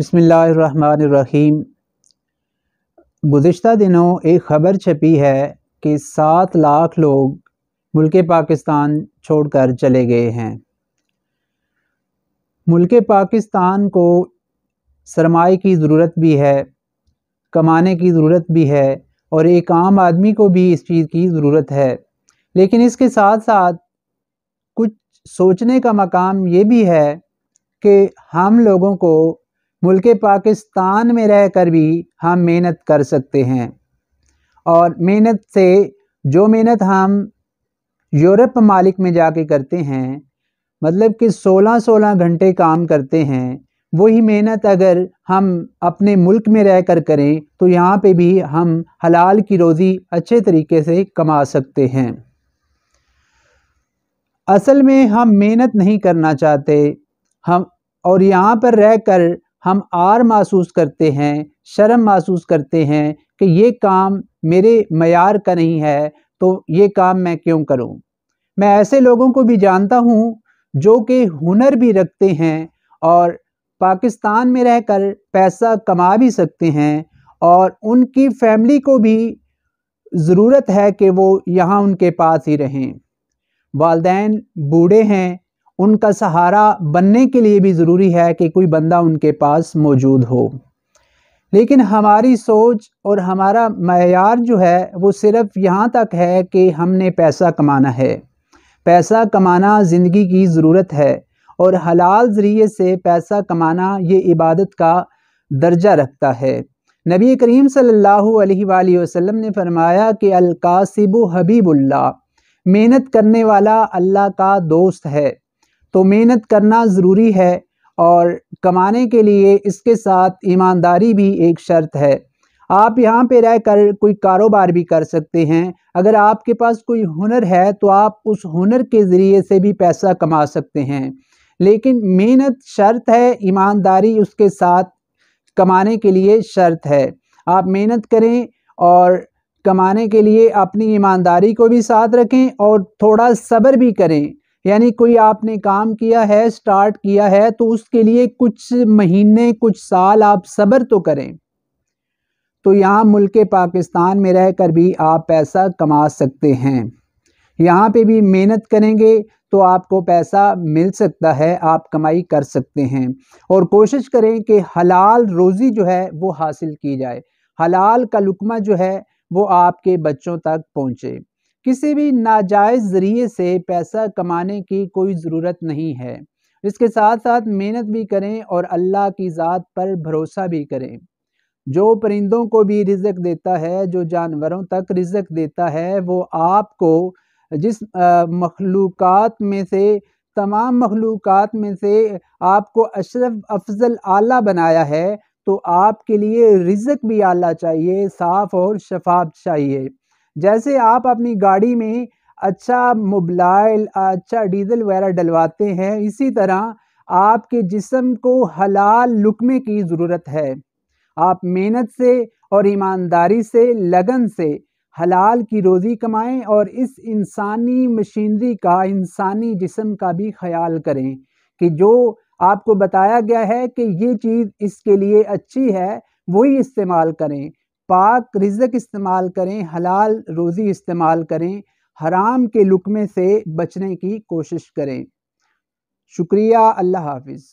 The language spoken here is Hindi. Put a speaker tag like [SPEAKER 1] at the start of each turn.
[SPEAKER 1] बसमीम गुज्त दिनों एक ख़बर छपी है कि सात लाख लोग मुल्क पाकिस्तान छोड़कर चले गए हैं मुल्क पाकिस्तान को सरमाए की ज़रूरत भी है कमाने की ज़रूरत भी है और एक आम आदमी को भी इस चीज़ की ज़रूरत है लेकिन इसके साथ साथ कुछ सोचने का मकाम ये भी है कि हम लोगों को मुल्क पाकिस्तान में रह कर भी हम मेहनत कर सकते हैं और मेहनत से जो मेहनत हम यूरोप मालिक में जाके करते हैं मतलब कि 16-16 घंटे काम करते हैं वही मेहनत अगर हम अपने मुल्क में रह कर करें तो यहाँ पे भी हम हलाल की रोज़ी अच्छे तरीके से कमा सकते हैं असल में हम मेहनत नहीं करना चाहते हम और यहाँ पर रह कर हम आर महसूस करते हैं शर्म महसूस करते हैं कि ये काम मेरे मैार का नहीं है तो ये काम मैं क्यों करूं? मैं ऐसे लोगों को भी जानता हूं जो कि हुनर भी रखते हैं और पाकिस्तान में रहकर पैसा कमा भी सकते हैं और उनकी फैमिली को भी ज़रूरत है कि वो यहाँ उनके पास ही रहें वालदेन बूढ़े हैं उनका सहारा बनने के लिए भी ज़रूरी है कि कोई बंदा उनके पास मौजूद हो लेकिन हमारी सोच और हमारा मैार जो है वो सिर्फ़ यहाँ तक है कि हमने पैसा कमाना है पैसा कमाना ज़िंदगी की ज़रूरत है और हलाल ज़रिए से पैसा कमाना ये इबादत का दर्जा रखता है नबी करीम सल्लल्लाहु अलैहि वसल्लम ने फरमाया कि अलकासिब हबीबुल्ला मेहनत करने वाला अल्लाह का दोस्त है तो मेहनत करना ज़रूरी है और कमाने के लिए इसके साथ ईमानदारी भी एक शर्त है आप यहाँ पे रह कर कोई कारोबार भी कर सकते हैं अगर आपके पास कोई हुनर है तो आप उस हुनर के ज़रिए से भी पैसा कमा सकते हैं लेकिन मेहनत शर्त है ईमानदारी उसके साथ कमाने के लिए शर्त है आप मेहनत करें और कमाने के लिए अपनी ईमानदारी को भी साथ रखें और थोड़ा सब्र भी करें यानी कोई आपने काम किया है स्टार्ट किया है तो उसके लिए कुछ महीने कुछ साल आप सब्र तो करें तो यहाँ मुल्क पाकिस्तान में रह कर भी आप पैसा कमा सकते हैं यहाँ पे भी मेहनत करेंगे तो आपको पैसा मिल सकता है आप कमाई कर सकते हैं और कोशिश करें कि हलाल रोज़ी जो है वो हासिल की जाए हलाल का लुकमा जो है वो आपके बच्चों तक पहुँचे किसी भी नाजायज़ ज़रिए से पैसा कमाने की कोई ज़रूरत नहीं है इसके साथ साथ मेहनत भी करें और अल्लाह की ज़ात पर भरोसा भी करें जो परिंदों को भी रिजक देता है जो जानवरों तक रिजक देता है वो आपको जिस मखलूक में से तमाम मखलूक में से आपको अशरफ अफजल आला बनाया है तो आपके लिए रिजक भी आला चाहिए साफ़ और शफाफ चाहिए जैसे आप अपनी गाड़ी में अच्छा मोबलाइल अच्छा डीजल वगैरह डलवाते हैं इसी तरह आपके जिसम को हलाल लुकमे की ज़रूरत है आप मेहनत से और ईमानदारी से लगन से हलाल की रोज़ी कमाएं और इस इंसानी मशीनरी का इंसानी जिसम का भी ख्याल करें कि जो आपको बताया गया है कि ये चीज़ इसके लिए अच्छी है वही इस्तेमाल करें पाक रिजक इस्तेमाल करें हलाल रोज़ी इस्तेमाल करें हराम के लुकमे से बचने की कोशिश करें शुक्रिया अल्लाह हाफिज़